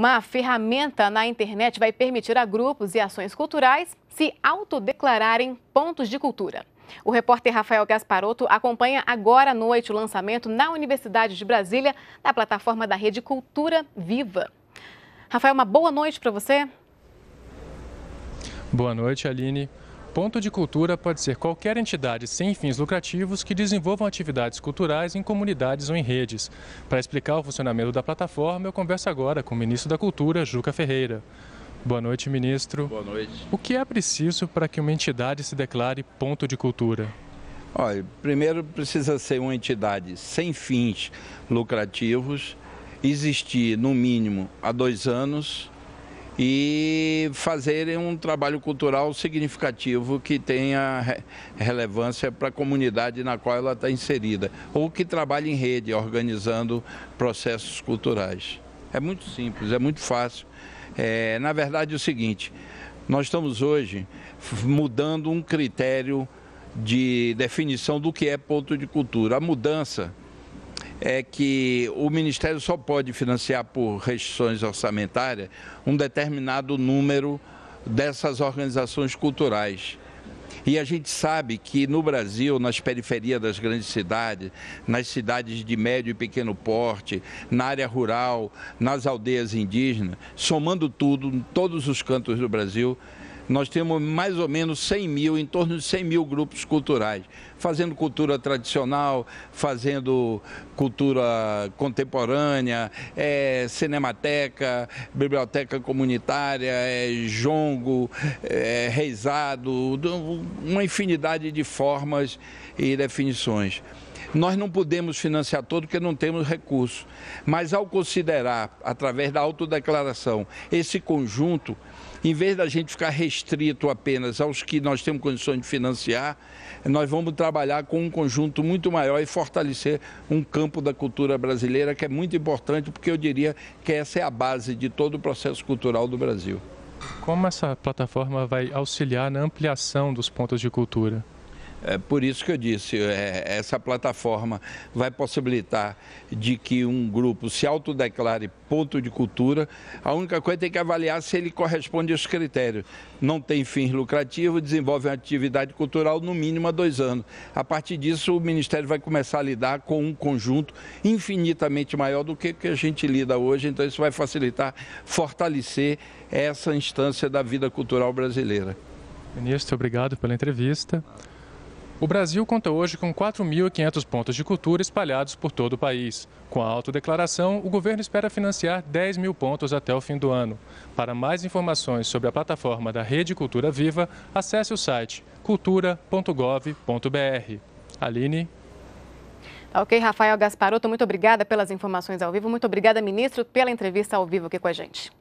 Uma ferramenta na internet vai permitir a grupos e ações culturais se autodeclararem pontos de cultura. O repórter Rafael Gasparotto acompanha agora à noite o lançamento na Universidade de Brasília da plataforma da rede Cultura Viva. Rafael, uma boa noite para você. Boa noite, Aline. Ponto de cultura pode ser qualquer entidade sem fins lucrativos que desenvolvam atividades culturais em comunidades ou em redes. Para explicar o funcionamento da plataforma, eu converso agora com o ministro da Cultura, Juca Ferreira. Boa noite, ministro. Boa noite. O que é preciso para que uma entidade se declare ponto de cultura? Olha, primeiro precisa ser uma entidade sem fins lucrativos, existir no mínimo há dois anos e fazerem um trabalho cultural significativo que tenha relevância para a comunidade na qual ela está inserida, ou que trabalhe em rede, organizando processos culturais. É muito simples, é muito fácil. É, na verdade, é o seguinte: nós estamos hoje mudando um critério de definição do que é ponto de cultura. A mudança é que o Ministério só pode financiar por restrições orçamentárias um determinado número dessas organizações culturais. E a gente sabe que no Brasil, nas periferias das grandes cidades, nas cidades de médio e pequeno porte, na área rural, nas aldeias indígenas, somando tudo, em todos os cantos do Brasil, nós temos mais ou menos 100 mil, em torno de 100 mil grupos culturais, fazendo cultura tradicional, fazendo cultura contemporânea, é, cinemateca, biblioteca comunitária, é, jongo, é, reizado, uma infinidade de formas e definições. Nós não podemos financiar todo porque não temos recursos, mas ao considerar, através da autodeclaração, esse conjunto, em vez da gente ficar restrito apenas aos que nós temos condições de financiar, nós vamos trabalhar com um conjunto muito maior e fortalecer um campo da cultura brasileira que é muito importante, porque eu diria que essa é a base de todo o processo cultural do Brasil. Como essa plataforma vai auxiliar na ampliação dos pontos de cultura? É por isso que eu disse, é, essa plataforma vai possibilitar de que um grupo se autodeclare ponto de cultura. A única coisa é tem que avaliar se ele corresponde aos critérios. Não tem fins lucrativos, desenvolve uma atividade cultural no mínimo há dois anos. A partir disso, o Ministério vai começar a lidar com um conjunto infinitamente maior do que, que a gente lida hoje. Então, isso vai facilitar, fortalecer essa instância da vida cultural brasileira. Ministro, obrigado pela entrevista. O Brasil conta hoje com 4.500 pontos de cultura espalhados por todo o país. Com a autodeclaração, o governo espera financiar 10 mil pontos até o fim do ano. Para mais informações sobre a plataforma da Rede Cultura Viva, acesse o site cultura.gov.br. Aline. Ok, Rafael Gasparotto, muito obrigada pelas informações ao vivo. Muito obrigada, ministro, pela entrevista ao vivo aqui com a gente.